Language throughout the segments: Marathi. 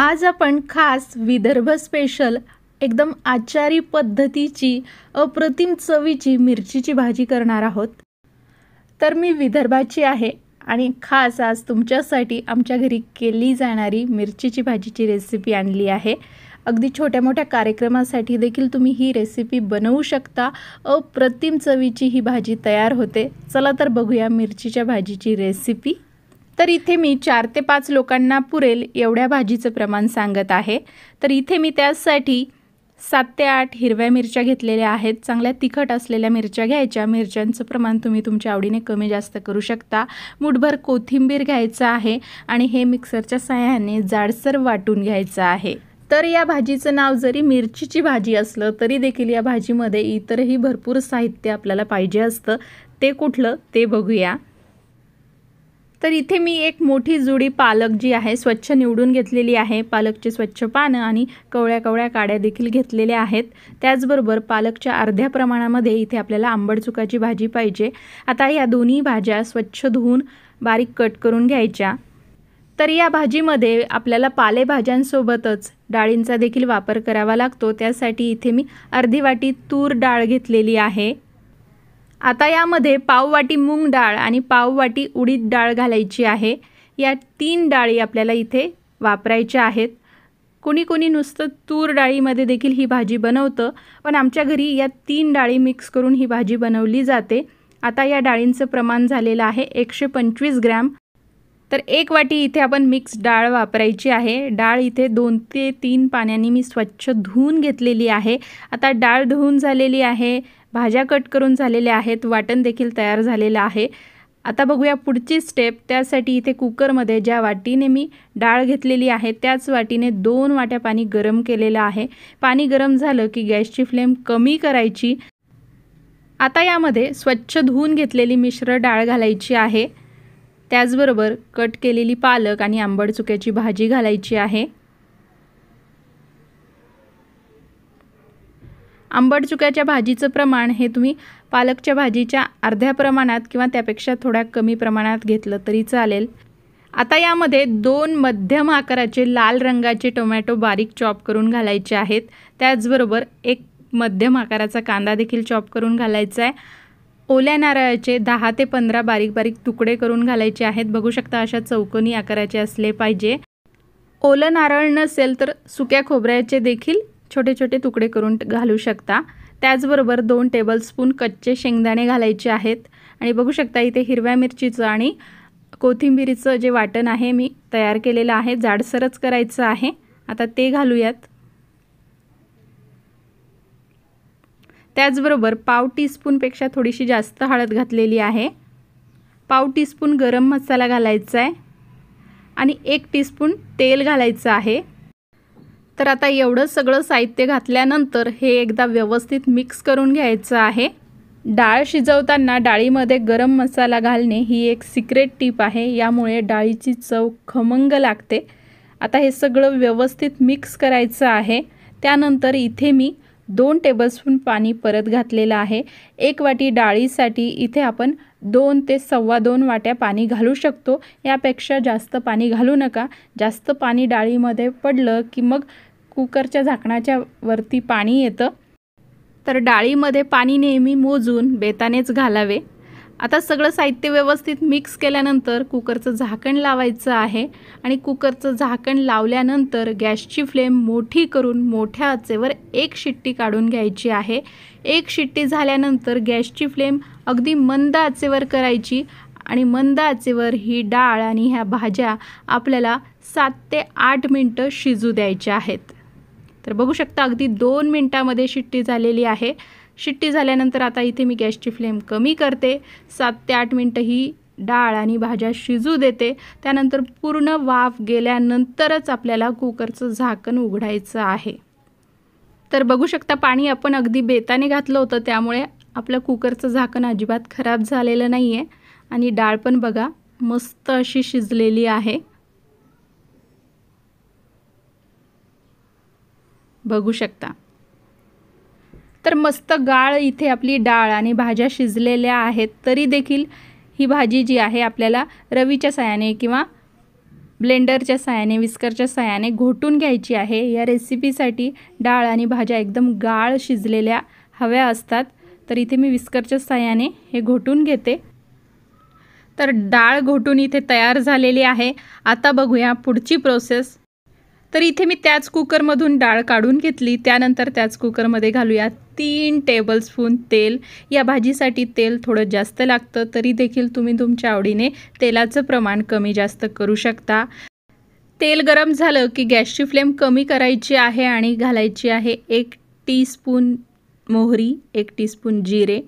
आज आपण खास विदर्भ स्पेशल एकदम आचारी पद्धतीची अप्रतिम चवीची मिरचीची भाजी करणार आहोत तर मी विदर्भाची आहे आणि खास आज तुमच्यासाठी आमच्या घरी केली जाणारी मिरचीची भाजीची रेसिपी आणली आहे अगदी छोट्या मोठ्या कार्यक्रमासाठी देखील तुम्ही ही रेसिपी बनवू शकता अप्रतिम चवीची ही भाजी तयार होते चला तर बघूया मिरचीच्या भाजीची रेसिपी तर इथे मी चार ते पाच लोकांना पुरेल एवढ्या भाजीचं प्रमाण सांगत आहे तर इथे मी त्यासाठी सात ते आठ हिरव्या मिरच्या घेतलेल्या आहेत चांगल्या तिखट असलेल्या मिरच्या घ्यायच्या मिरच्यांचं प्रमाण तुम्ही तुमच्या आवडीने कमी जास्त करू शकता मुठभर कोथिंबीर घ्यायचं आहे आणि हे मिक्सरच्या साह्याने जाडसर वाटून घ्यायचं आहे तर या भाजीचं नाव जरी मिरचीची भाजी असलं तरी देखील या भाजीमध्ये इतरही भरपूर साहित्य आपल्याला पाहिजे असतं ते कुठलं ते बघूया तर इथे मी एक मोठी जुडी पालक जी आहे स्वच्छ निवडून घेतलेली आहे पालकचे स्वच्छ पानं आणि कवळ्या कवळ्या काड्या देखील घेतलेल्या आहेत त्याचबरोबर पालकच्या अर्ध्या प्रमाणामध्ये इथे आपल्याला आंबड चुकाची भाजी पाहिजे आता या दोन्ही भाज्या स्वच्छ धुवून बारीक कट करून घ्यायच्या तर या भाजीमध्ये आपल्याला पालेभाज्यांसोबतच डाळींचा देखील वापर करावा लागतो त्यासाठी इथे मी अर्धी वाटी तूर डाळ घेतलेली आहे आता यामध्ये पाववाटी मूग डाळ आणि पाववाटी उडीद डाळ घालायची आहे या तीन डाळी आपल्याला इथे वापरायच्या आहेत कोणी कोणी नुसतं तूर डाळीमध्ये देखील ही भाजी बनवतं पण आमच्या घरी या तीन डाळी मिक्स करून ही भाजी बनवली जाते आता या डाळींचं प्रमाण झालेलं आहे एकशे पंचवीस ग्रॅम तर एक वाटी इथे आपण मिक्स डाळ वापरायची आहे डाळ इथे दोन ते तीन पाण्याने मी स्वच्छ धुवून घेतलेली आहे आता डाळ धुवून झालेली आहे भाज्या कट करून झालेल्या आहेत वाटण देखील तयार झालेलं आहे आता बघूया पुढची स्टेप त्यासाठी इथे कुकरमध्ये ज्या वाटीने मी डाळ घेतलेली आहे त्याच वाटीने दोन वाट्या पाणी गरम केलेलं आहे पाणी गरम झालं की गॅसची फ्लेम कमी करायची आता यामध्ये स्वच्छ धुवून घेतलेली मिश्र डाळ घालायची आहे त्याचबरोबर कट केलेली पालक आणि आंबड चुक्याची भाजी घालायची आहे आंबट चुक्याच्या भाजीचं प्रमाण हे तुम्ही पालकच्या भाजीच्या अर्ध्या प्रमाणात किंवा त्यापेक्षा थोड्या कमी प्रमाणात घेतलं तरी चालेल आता यामध्ये दोन मध्यम आकाराचे लाल रंगाचे टोमॅटो बारीक चॉप करून घालायचे आहेत त्याचबरोबर एक मध्यम आकाराचा कांदा देखील चॉप करून घालायचा आहे ओल्या नारळाचे दहा ते पंधरा बारीक बारीक तुकडे करून घालायचे आहेत बघू शकता अशा चौकोनी आकाराचे असले पाहिजे ओलं नारळ नसेल तर सुक्या खोबऱ्याचे देखील छोटे छोटे तुकडे करून घालू शकता त्याचबरोबर दोन टेबलस्पून कच्चे शेंगदाणे घालायचे आहेत आणि बघू शकता इथे हिरव्या मिरचीचं आणि कोथिंबीरीचं जे वाटण आहे मी तयार केलेलं आहे जाडसरच करायचं आहे आता ते घालूयात त्याचबरोबर पाव टीस्पूनपेक्षा थोडीशी जास्त हळद घातलेली आहे पाव टीस्पून गरम मसाला घालायचा आहे आणि एक टीस्पून तेल घालायचं आहे तर आता एवढं सगळं साहित्य घातल्यानंतर हे एकदा व्यवस्थित मिक्स करून घ्यायचं आहे डाळ शिजवताना डाळीमध्ये गरम मसाला घालणे ही एक सिक्रेट टीप आहे यामुळे डाळीची चव खमंग लागते आता हे सगळं व्यवस्थित मिक्स करायचं आहे त्यानंतर इथे मी दोन टेबलस्पून पाणी परत घातलेलं आहे एक वाटी डाळीसाठी इथे आपण दोन ते सव्वा दोन वाट्या पाणी घालू शकतो यापेक्षा जास्त पाणी घालू नका जास्त पाणी डाळीमध्ये पडलं की मग कुकरच्या झाकणाच्या वरती पाणी येतं तर डाळीमध्ये पाणी नेहमी मोजून बेतानेच घालावे आता सगळं साहित्य व्यवस्थित मिक्स केल्यानंतर कुकरचं झाकण लावायचं आहे आणि कुकरचं झाकण लावल्यानंतर गॅसची फ्लेम मोठी करून मोठ्या आचेवर एक शिट्टी काढून घ्यायची आहे एक शिट्टी झाल्यानंतर गॅसची फ्लेम अगदी मंद आचेवर करायची आणि मंद आचेवर ही डाळ आणि ह्या भाज्या आपल्याला सात ते आठ मिनटं शिजू द्यायच्या आहेत तर बघू शकता अगदी दोन मिनटामध्ये शिट्टी झालेली आहे शिट्टी झाल्यानंतर आता इथे मी गॅसची फ्लेम कमी करते सात ते आठ मिनटं ही डाळ आणि भाज्या शिजू देते त्यानंतर पूर्ण वाफ गेल्यानंतरच आपल्याला कुकरचं झाकण उघडायचं आहे तर बघू शकता पाणी आपण अगदी बेताने घातलं होतं त्यामुळे आपलं कुकरचं झाकण अजिबात खराब झालेलं नाही आहे आणि डाळ पण बघा मस्त अशी शिजलेली आहे बघू शकता तर मस्त गाळ इथे आपली डाळ आणि भाज्या शिजलेल्या आहेत तरी देखील ही भाजी जी आहे आपल्याला रवीच्या सहाय्याने किंवा ब्लेंडरच्या साह्याने विस्करच्या सहाय्याने घोटून घ्यायची आहे या रेसिपीसाठी डाळ आणि भाज्या एकदम गाळ शिजलेल्या हव्या असतात तर इथे मी विस्करच्या सहाय्याने हे घोटून घेते तर डाळ घोटून इथे तयार झालेली आहे आता बघूया पुढची प्रोसेस तर इथे मी त्याच कुकरमधून डाळ काढून घेतली त्यानंतर त्याच कुकरमध्ये घालूया तीन टेबलस्पून तेल या भाजीसाठी तेल थोडं जास्त लागतं तरी देखील तुम्ही तुमच्या आवडीने तेलाचं प्रमाण कमी जास्त करू शकता तेल गरम झालं की गॅसची फ्लेम कमी करायची आहे आणि घालायची आहे एक टीस्पून मोहरी एक टीस्पून जिरे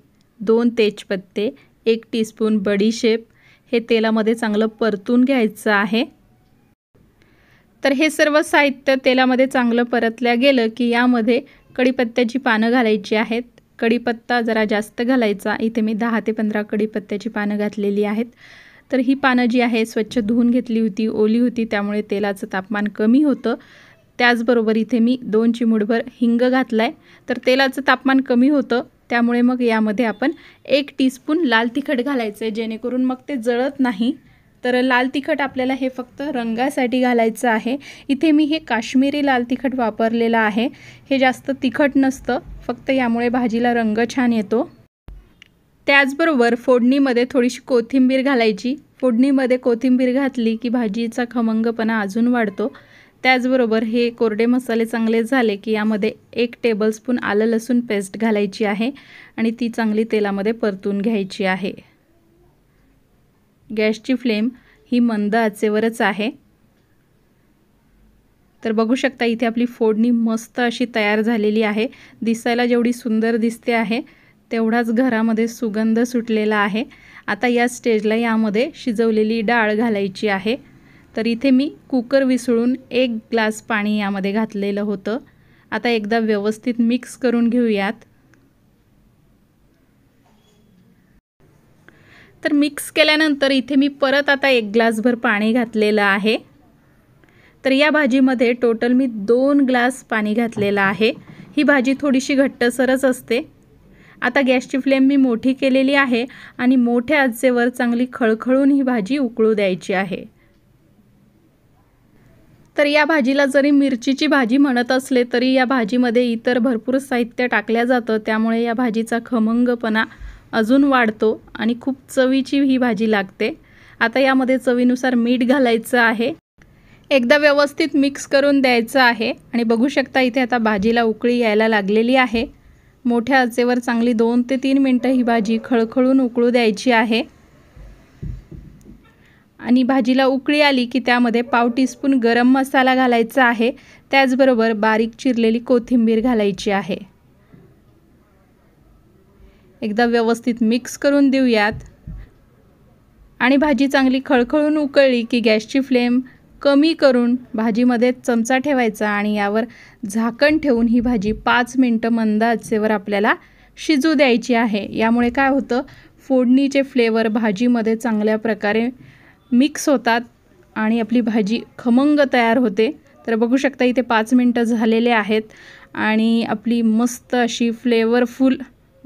दोन तेजपत्ते एक टीस्पून बडीशेप हे तेलामध्ये चांगलं परतून घ्यायचं आहे तर हे सर्व साहित्य तेलामध्ये चांगलं परतल्या गेलं की यामध्ये कडीपत्त्याची पानं घालायची आहेत कडीपत्ता जरा जास्त घालायचा इथे मी दहा ते पंधरा कडीपत्त्याची पानं घातलेली आहेत तर ही पानं जी आहे स्वच्छ धुवून घेतली होती ओली होती त्यामुळे तेलाचं तापमान कमी होतं त्याचबरोबर इथे मी दोन चिमुडभर हिंग घातला आहे तर तेलाचं तापमान कमी होतं त्यामुळे मग यामध्ये आपण एक टीस्पून लाल तिखट घालायचं आहे जेणेकरून मग ते जळत नाही तर लाल तिखट आपल्याला हे फक्त रंगासाठी घालायचं आहे इथे मी हे काश्मीरी लाल तिखट वापरलेलं आहे हे जास्त तिखट नसतं फक्त यामुळे भाजीला रंग छान येतो त्याचबरोबर फोडणीमध्ये थोडीशी कोथिंबीर घालायची फोडणीमध्ये कोथिंबीर घातली की भाजीचा खमंगपणा अजून वाढतो त्याचबरोबर हे कोरडे मसाले चांगले झाले की यामध्ये एक टेबलस्पून आलं लसूण पेस्ट घालायची आहे आणि ती चांगली तेलामध्ये परतून घ्यायची आहे गॅसची फ्लेम ही मंद आचेवरच आहे तर बघू शकता इथे आपली फोडणी मस्त अशी तयार झालेली आहे दिसायला जेवढी सुंदर दिसते आहे तेवढाच घरामध्ये सुगंध सुटलेला आहे आता या स्टेजला यामध्ये शिजवलेली डाळ घालायची आहे तर इथे मी कुकर विसळून एक ग्लास पाणी यामध्ये घातलेलं होतं आता एकदा व्यवस्थित मिक्स करून घेऊयात तर मिक्स केल्यानंतर इथे मी परत आता एक ग्लासभर पाणी घातलेलं आहे तर या भाजीमध्ये टोटल मी दोन ग्लास पाणी घातलेलं आहे ही भाजी थोडीशी घट्टसरच असते आता गॅसची फ्लेम मी मोठी केलेली आहे आणि मोठ्या आचेवर चांगली खळखळून ही भाजी उकळू द्यायची आहे तर या भाजीला जरी मिरचीची भाजी म्हणत असले तरी या भाजीमध्ये इतर भरपूर साहित्य टाकल्या जातं त्यामुळे या भाजीचा खमंगपणा अजून वाढतो आणि खूप चवीची ही भाजी लागते आता यामध्ये चवीनुसार मीठ घालायचं आहे एकदा व्यवस्थित मिक्स करून द्यायचं आहे आणि बघू शकता इथे आता भाजीला उकळी यायला लागलेली आहे मोठ्या आचेवर चांगली दोन ते तीन मिनटं ही भाजी खळखळून उकळू द्यायची आहे आणि भाजीला उकळी आली की त्यामध्ये पाव टीस्पून गरम मसाला घालायचा आहे त्याचबरोबर बारीक चिरलेली कोथिंबीर घालायची आहे एकदा व्यवस्थित मिक्स करून देऊयात आणि भाजी चांगली खळखळून उकळली की गॅसची फ्लेम कमी करून भाजीमध्ये चमचा ठेवायचा आणि यावर झाकण ठेवून ही भाजी पाच मिनटं मंद आचेवर आपल्याला शिजू द्यायची आहे यामुळे काय होतं फोडणीचे फ्लेवर भाजीमध्ये चांगल्या प्रकारे मिक्स होतात आणि आपली भाजी खमंग तयार होते तर बघू शकता इथे पाच मिनटं झालेले आहेत आणि आपली मस्त अशी फ्लेवरफुल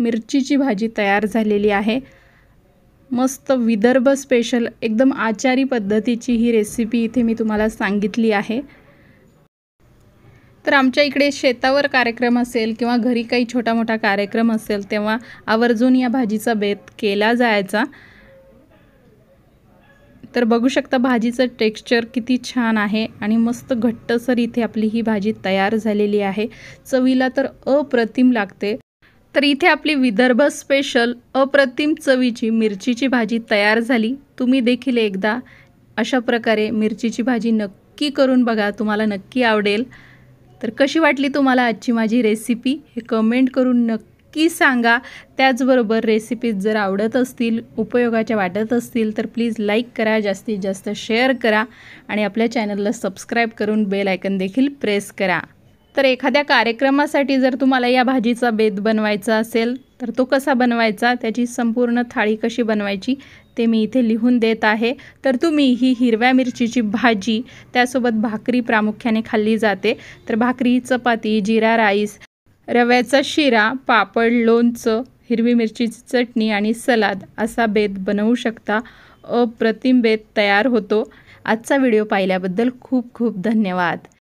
मिरचीची भाजी तयार झालेली आहे मस्त विदर्भ स्पेशल एकदम आचारी पद्धतीची ही रेसिपी इथे मी तुम्हाला सांगितली आहे तर आमच्या इकडे शेतावर कार्यक्रम असेल किंवा घरी काही छोटा मोठा कार्यक्रम असेल तेव्हा आवर्जून या भाजीचा बेत केला जायचा तर बघू शकता भाजीचं टेक्स्चर किती छान आहे आणि मस्त घट्टसर इथे आपली ही भाजी तयार झालेली आहे चवीला तर अप्रतिम लागते तर इथे आपली विदर्भ स्पेशल अप्रतिम चवीची मिरचीची भाजी तयार झाली तुम्ही देखील एकदा अशा प्रकारे मिरचीची भाजी नक्की करून बघा तुम्हाला नक्की आवडेल तर कशी वाटली तुम्हाला आजची माझी रेसिपी हे कमेंट करून नक्की सांगा त्याचबरोबर रेसिपीज जर आवडत असतील उपयोगाच्या वाटत असतील तर प्लीज लाईक करा जास्तीत जास्त शेअर करा आणि आपल्या चॅनलला सबस्क्राईब करून बेल आयकन देखील प्रेस करा तर एखाद्या कार्यक्रमासाठी जर तुम्हाला या भाजीचा बेत बनवायचा असेल तर तो कसा बनवायचा त्याची संपूर्ण थाळी कशी बनवायची ते मी इथे लिहून देत आहे तर तुम्ही ही हिरव्या मिरचीची भाजी त्यासोबत भाकरी प्रामुख्याने खाल्ली जाते तर भाकरी चपाती जिरा राईस रव्याचा शिरा पापड लोणचं हिरवी मिरचीची चटणी आणि सलाद असा बेत बनवू शकता अप्रतिम बेत तयार होतो आजचा व्हिडिओ पाहिल्याबद्दल खूप खूप धन्यवाद